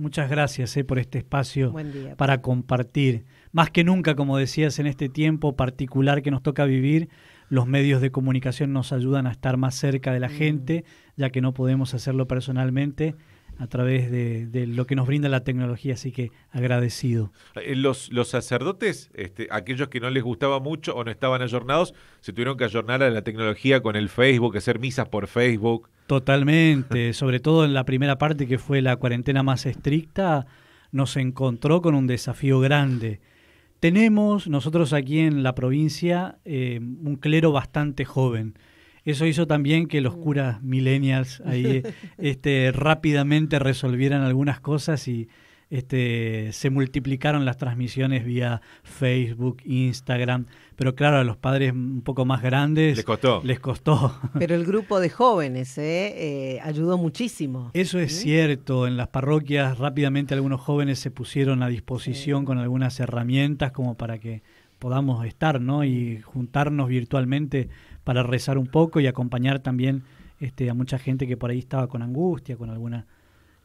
Muchas gracias eh, por este espacio pues. para compartir. Más que nunca, como decías, en este tiempo particular que nos toca vivir, los medios de comunicación nos ayudan a estar más cerca de la mm. gente, ya que no podemos hacerlo personalmente a través de, lo que nos brinda la tecnología, así que agradecido. Eh, los, los sacerdotes, este, aquellos que no les gustaba mucho o no estaban ayornados, se tuvieron que ayornar a la tecnología con el Facebook, hacer misas por Facebook. Totalmente, sobre todo en la primera parte que fue la cuarentena más estricta, nos encontró con un desafío grande. Tenemos nosotros aquí en la provincia eh, un clero bastante joven. Eso hizo también que los curas millennials ahí este, rápidamente resolvieran algunas cosas y, este, se multiplicaron las transmisiones vía Facebook, Instagram, pero claro, a los padres un poco más grandes les costó. Les costó. Pero el grupo de jóvenes eh, eh ayudó muchísimo. Eso es cierto, en las parroquias rápidamente algunos jóvenes se pusieron a disposición con algunas herramientas como para que podamos estar, ¿no? Y juntarnos virtualmente para rezar un poco y acompañar también este, a mucha gente que por ahí estaba con angustia, con alguna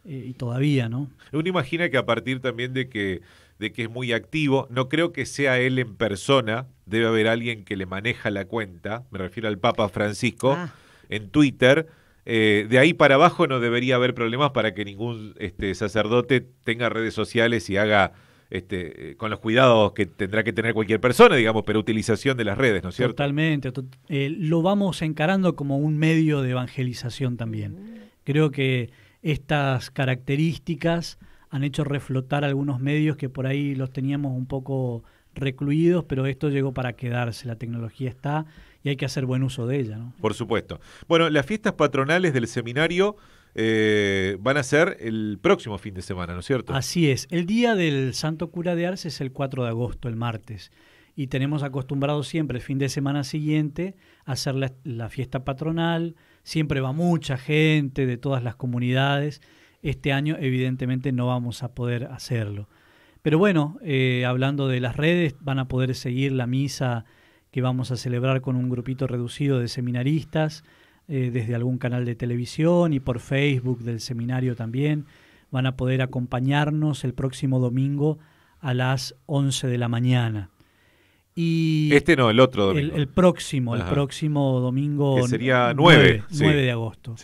eh, y todavía, ¿no? Uno imagina que a partir también de que, de que es muy activo, no creo que sea él en persona, debe haber alguien que le maneja la cuenta, me refiero al Papa Francisco, ah. en Twitter. Eh, de ahí para abajo no debería haber problemas para que ningún este, sacerdote tenga redes sociales y haga este, eh, con los cuidados que tendrá que tener cualquier persona, digamos, pero utilización de las redes, ¿no es cierto? Totalmente. lo vamos encarando como un medio de evangelización también. Mm. Creo que estas características han hecho reflotar algunos medios que por ahí los teníamos un poco recluidos, pero esto llegó para quedarse, la tecnología está y hay que hacer buen uso de ella. ¿no? Por supuesto. Bueno, las fiestas patronales del seminario eh, van a ser el próximo fin de semana, ¿no es cierto? Así es, el día del Santo Cura de Arce es el 4 de agosto, el martes, y tenemos acostumbrado siempre el fin de semana siguiente a hacer la fiesta patronal, siempre va mucha gente de todas las comunidades. Este año evidentemente no vamos a poder hacerlo. Pero bueno, eh, hablando de las redes, van a poder seguir la misa que vamos a celebrar con un grupito reducido de seminaristas eh, desde algún canal de televisión y por Facebook del seminario también. Van a poder acompañarnos el próximo domingo a las 11 de la mañana este no, el otro domingo. El, próximo, el próximo domingo. sería 9. 9, de agosto.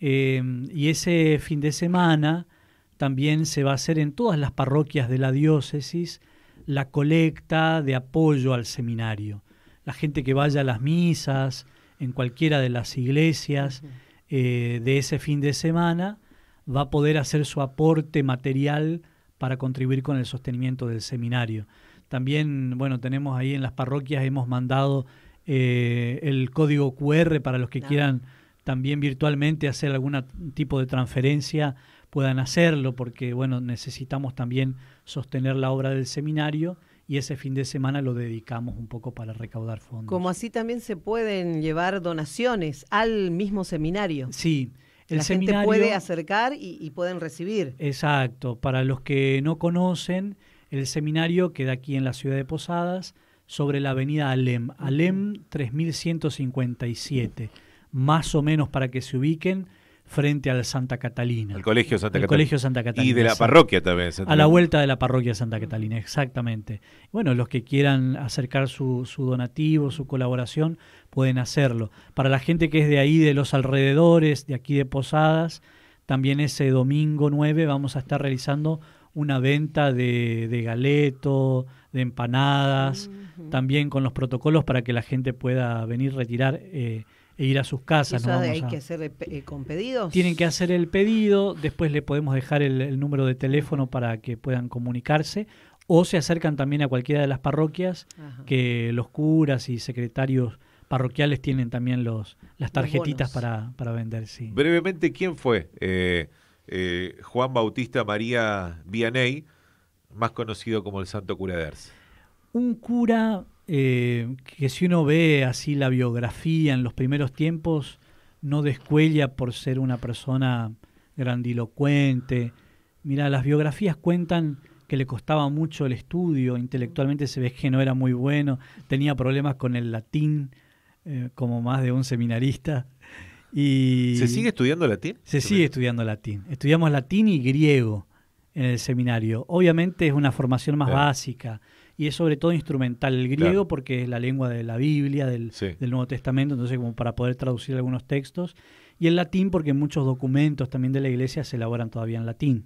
Em, y ese fin de semana también se va a hacer en todas las parroquias de la diócesis la colecta de apoyo al seminario. La gente que vaya a las misas, en cualquiera de las iglesias eh, de ese fin de semana, va a poder hacer su aporte material para contribuir con el sostenimiento del seminario. También, bueno, tenemos ahí en las parroquias, hemos mandado eh, el código QR para los que quieran también virtualmente hacer algún tipo de transferencia, puedan hacerlo, porque, bueno, necesitamos también sostener la obra del seminario y ese fin de semana lo dedicamos un poco para recaudar fondos. Como así también se pueden llevar donaciones al mismo seminario. Sí. El la gente puede acercar y pueden recibir. Exacto. Para los que no conocen, el seminario queda aquí en la ciudad de Posadas, sobre la avenida Alem, Alem 3157, más o menos para que se ubiquen frente al Santa Catalina. El Colegio Santa, Catalina. Y de la parroquia también. a la vuelta de la parroquia de Santa Catalina, exactamente. Bueno, los que quieran acercar su, su, donativo, su colaboración, pueden hacerlo. Para la gente que es de ahí, de los alrededores, de aquí de Posadas, también ese domingo 9 vamos a estar realizando una venta de, de galeto, de empanadas, también con los protocolos para que la gente pueda venir retirar eh, e ir a sus casas. hay que hacer eh, con pedidos? Tienen que hacer el pedido, después le podemos dejar el, número de teléfono para que puedan comunicarse o se acercan también a cualquiera de las parroquias que los curas y secretarios parroquiales tienen también los las tarjetitas para, para vender. Brevemente, ¿quién fue? Eh, eh, Juan Bautista María Vianey, más conocido como el Santo Cura de Un cura eh, que si uno ve así la biografía en los primeros tiempos, no descuella por ser una persona grandilocuente. Mira, las biografías cuentan que le costaba mucho el estudio, intelectualmente se ve que no era muy bueno, tenía problemas con el latín, eh, como más de un seminarista. ¿Se sigue estudiando latín? Se sigue estudiando latín. Estudiamos latín y griego en el seminario. Obviamente es una formación más básica y es sobre todo instrumental el griego porque es la lengua de la Biblia, del, Nuevo Testamento, entonces como para poder traducir algunos textos, y el latín porque muchos documentos también de la iglesia se elaboran todavía en latín.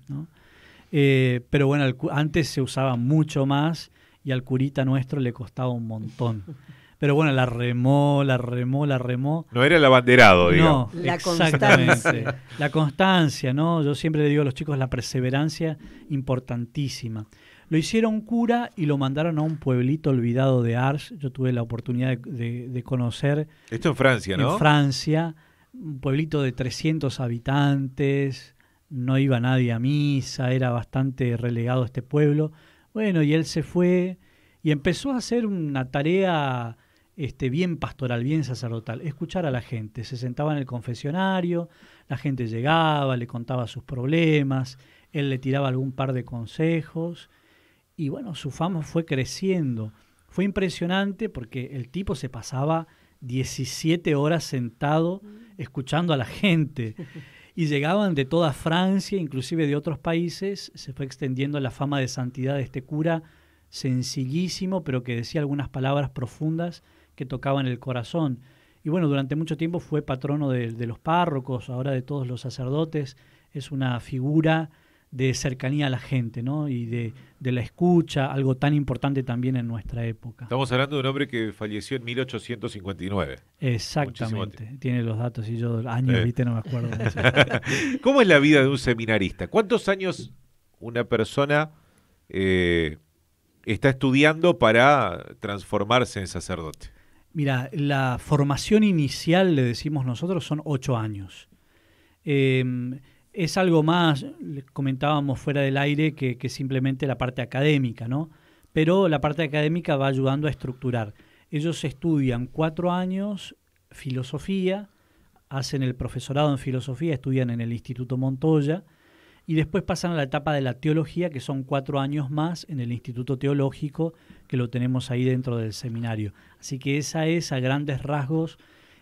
Eh, pero bueno, antes se usaba mucho más y al curita nuestro le costaba un montón. Pero bueno, la remó, la remó, la remó. No era el abanderado, digamos. No, la exactamente. Constancia. La constancia, ¿no? Yo siempre le digo a los chicos la perseverancia importantísima. Lo hicieron cura y lo mandaron a un pueblito olvidado de Ars. Yo tuve la oportunidad de, de conocer. Esto en Francia, ¿no? En Francia, un pueblito de 300 habitantes, no iba nadie a misa, era bastante relegado este pueblo. Bueno, y él se fue y empezó a hacer una tarea este, bien pastoral, bien sacerdotal, escuchar a la gente. Se sentaba en el confesionario, la gente llegaba, le contaba sus problemas, él le tiraba algún par de consejos y bueno, su fama fue creciendo. Fue impresionante porque el tipo se pasaba 17 horas sentado mm. escuchando a la gente. Y llegaban de toda Francia, inclusive de otros países, se fue extendiendo la fama de santidad de este cura sencillísimo, pero que decía algunas palabras profundas que tocaba en el corazón. Y bueno, durante mucho tiempo fue patrono de, los párrocos, ahora de todos los sacerdotes, es una figura de cercanía a la gente, ¿no? Y de, la escucha, algo tan importante también en nuestra época. Estamos hablando de un hombre que falleció en 1859. Exactamente, tiene los datos y yo años, eh. viste, no me acuerdo. ¿Cómo es la vida de un seminarista? ¿Cuántos años una persona eh, está estudiando para transformarse en sacerdote? Mira, la formación inicial, le decimos nosotros, son ocho años. Em, es algo más, comentábamos fuera del aire, que, que, simplemente la parte académica, ¿no? Pero la parte académica va ayudando a estructurar. Ellos estudian cuatro años filosofía, hacen el profesorado en filosofía, estudian en el Instituto Montoya, y después pasan a la etapa de la teología, que son cuatro años más en el Instituto Teológico, que lo tenemos ahí dentro del seminario. Así que esa es a grandes rasgos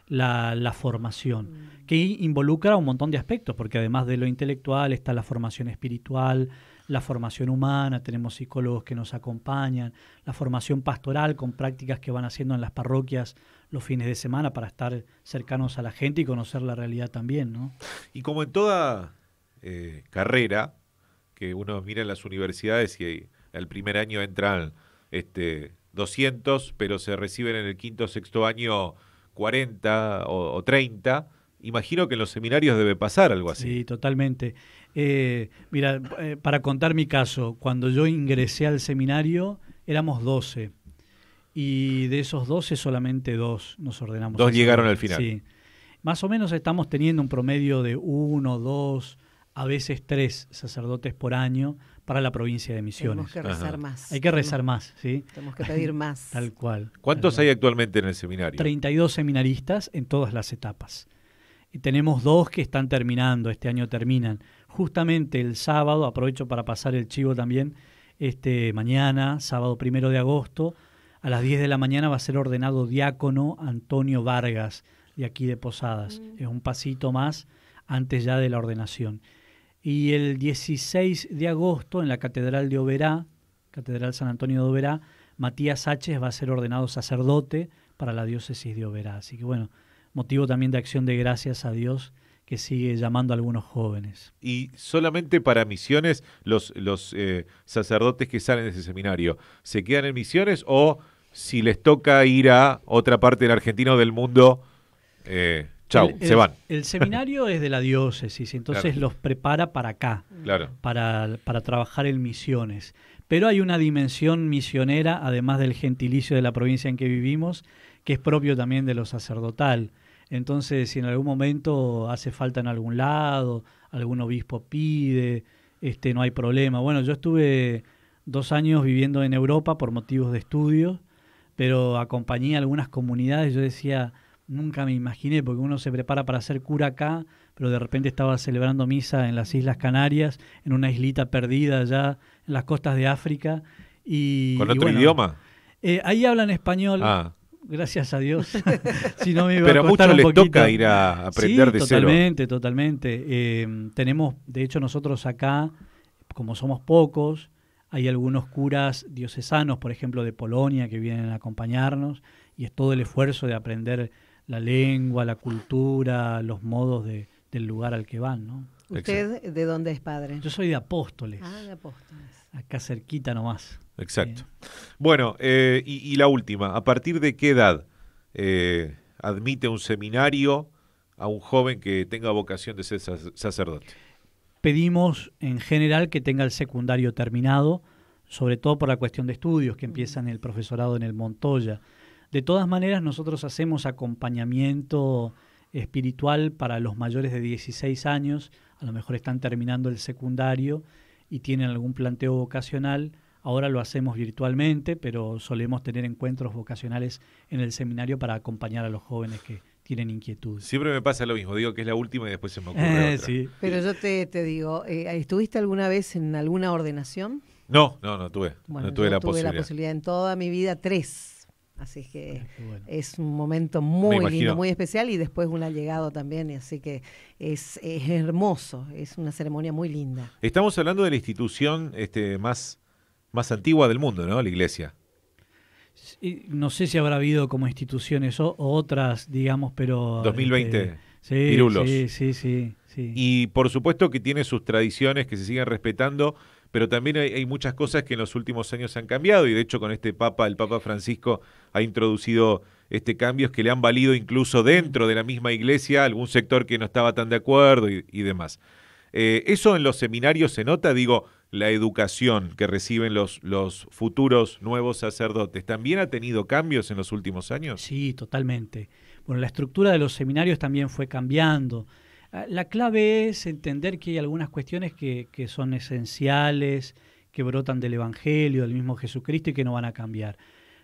la, formación, mm. que involucra un montón de aspectos, porque además de lo intelectual está la formación espiritual, la formación humana, tenemos psicólogos que nos acompañan, la formación pastoral con prácticas que van haciendo en las parroquias los fines de semana para estar cercanos a la gente y conocer la realidad también, ¿no? Y como en toda eh, carrera, que uno mira en las universidades y al primer año entran este, 200, pero se reciben en el quinto o sexto año 40 o, 30. Imagino que en los seminarios debe pasar algo así. Sí, totalmente. Eh, mira, eh, para contar mi caso, cuando yo ingresé al seminario éramos 12 y de esos 12 solamente dos nos ordenamos. Dos llegaron al final. Sí. Más o menos estamos teniendo un promedio de uno dos a veces tres sacerdotes por año para la provincia de Misiones. Tenemos que rezar más. Hay que rezar más, ¿sí? Tenemos que pedir más. tal cual. ¿Cuántos hay actualmente en el seminario? 32 seminaristas en todas las etapas. Y tenemos dos que están terminando, este año terminan. Justamente el sábado, aprovecho para pasar el chivo también, este mañana, sábado primero de agosto, a las 10 de la mañana va a ser ordenado diácono Antonio Vargas, de aquí de Posadas. Mm. Es un pasito más antes ya de la ordenación y el 16 de agosto en la Catedral de Oberá, Catedral San Antonio de Oberá, Matías Sáchez va a ser ordenado sacerdote para la diócesis de Oberá. Así que bueno, motivo también de acción de gracias a Dios que sigue llamando a algunos jóvenes. Y solamente para misiones, los, los eh, sacerdotes que salen de ese seminario, ¿se quedan en misiones o si les toca ir a otra parte del argentino Argentina o del mundo? Eh, se van. El, seminario es de la diócesis, entonces los prepara para acá, para, para trabajar en misiones. Pero hay una dimensión misionera, además del gentilicio de la provincia en que vivimos, que es propio también de lo sacerdotal. Entonces, si en algún momento hace falta en algún lado, algún obispo pide, este, no hay problema. Bueno, yo estuve dos años viviendo en Europa por motivos de estudio, pero acompañé a algunas comunidades, yo decía, nunca me imaginé, porque uno se prepara para ser cura acá, pero de repente estaba celebrando misa en las Islas Canarias, en una islita perdida allá en las costas de África. Y, ¿Con otro idioma? Eh, ahí hablan español. Ah. Gracias a Dios. si no me iba Pero a muchos les toca ir a aprender de totalmente, cero. Totalmente, totalmente. Eh, tenemos, de hecho, nosotros acá, como somos pocos, hay algunos curas diocesanos, por ejemplo, de Polonia, que vienen a acompañarnos, y es todo el esfuerzo de aprender la lengua, la cultura, los modos de, del lugar al que van, ¿no? ¿Usted de dónde es padre? Yo soy de Apóstoles. Ah, de Apóstoles. Acá cerquita nomás. Exacto. Bueno, eh, y, la última, ¿a partir de qué edad eh, admite un seminario a un joven que tenga vocación de ser sacerdote? Pedimos en general que tenga el secundario terminado, sobre todo por la cuestión de estudios que empiezan el profesorado en el Montoya. De todas maneras, nosotros hacemos acompañamiento espiritual para los mayores de 16 años, a lo mejor están terminando el secundario y tienen algún planteo vocacional. Ahora lo hacemos virtualmente, pero solemos tener encuentros vocacionales en el seminario para acompañar a los jóvenes que tienen inquietud. Siempre me pasa lo mismo, digo que es la última y después se me ocurre. Eh, otra. Pero yo te, digo, eh, ¿estuviste alguna vez en alguna ordenación? No, no, no tuve. no tuve, la, tuve la posibilidad en toda mi vida, tres Así que es un momento muy lindo, muy especial y después un allegado también, así que es, hermoso, es una ceremonia muy linda. Estamos hablando de la institución este, más, más antigua del mundo, ¿no? La iglesia. no sé si habrá habido como instituciones o, otras, digamos, pero... 2020. Este, sí, sí, sí, sí. Y por supuesto que tiene sus tradiciones que se siguen respetando pero también hay, muchas cosas que en los últimos años han cambiado y de hecho con este Papa, el Papa Francisco ha introducido este cambios que le han valido incluso dentro de la misma iglesia algún sector que no estaba tan de acuerdo y, demás. Eh, eso en los seminarios se nota, digo, la educación que reciben los, los futuros nuevos sacerdotes, ¿también ha tenido cambios en los últimos años? Sí, totalmente. Bueno, la estructura de los seminarios también fue cambiando. Ah, la clave es entender que hay algunas cuestiones que, son esenciales, que brotan del Evangelio, del mismo Jesucristo y que no van a cambiar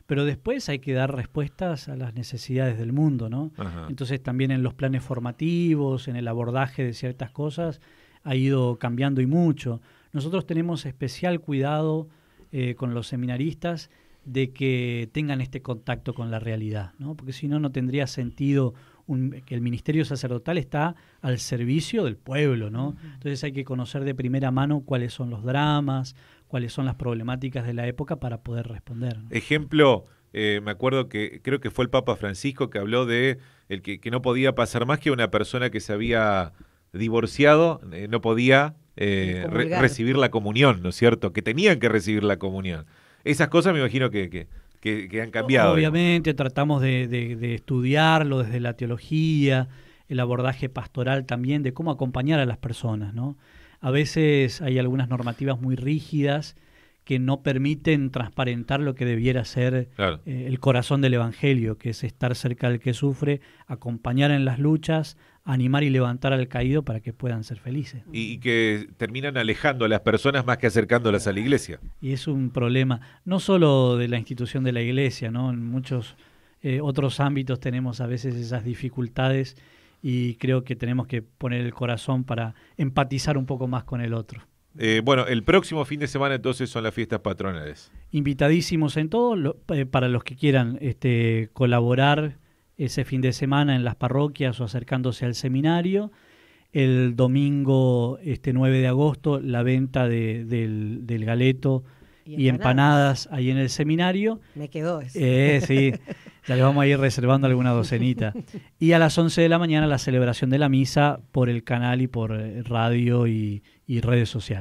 pero después hay que dar respuestas a las necesidades del mundo, ¿no? Entonces también en los planes formativos, en el abordaje de ciertas cosas, ha ido cambiando y mucho. Nosotros tenemos especial cuidado eh, con los seminaristas de que tengan este contacto con la realidad, ¿no? Porque si no, no tendría sentido que el ministerio sacerdotal está al servicio del pueblo, ¿no? Entonces hay que conocer de primera mano cuáles son los dramas, cuáles son las problemáticas de la época para poder responder. Ejemplo, eh, me acuerdo que creo que fue el Papa Francisco que habló de el que, no podía pasar más que una persona que se había divorciado, eh, no podía eh, recibir la comunión, ¿no es cierto? Que tenían que recibir la comunión. Esas cosas me imagino que que, han cambiado. Obviamente, tratamos de, estudiarlo desde la teología, el abordaje pastoral también, de cómo acompañar a las personas, ¿no? A veces hay algunas normativas muy rígidas que no permiten transparentar lo que debiera ser eh, el corazón del Evangelio, que es estar cerca del que sufre, acompañar en las luchas, animar y levantar al caído para que puedan ser felices. Y, que terminan alejando a las personas más que acercándolas a la iglesia. Y es un problema, no solo de la institución de la iglesia, ¿no? En muchos eh, otros ámbitos tenemos a veces esas dificultades y creo que tenemos que poner el corazón para empatizar un poco más con el otro. Eh, bueno, el próximo fin de semana entonces son las fiestas patronales. Invitadísimos en todo, eh, para los que quieran este, colaborar, ese fin de semana en las parroquias o acercándose al seminario. El domingo este 9 de agosto la venta del, galeto y, empanadas. ahí en el seminario. Me quedó eso. Eh, sí, ya le vamos a ir reservando alguna docenita. Y a las 11 de la mañana la celebración de la misa por el canal y por eh, radio y redes sociales.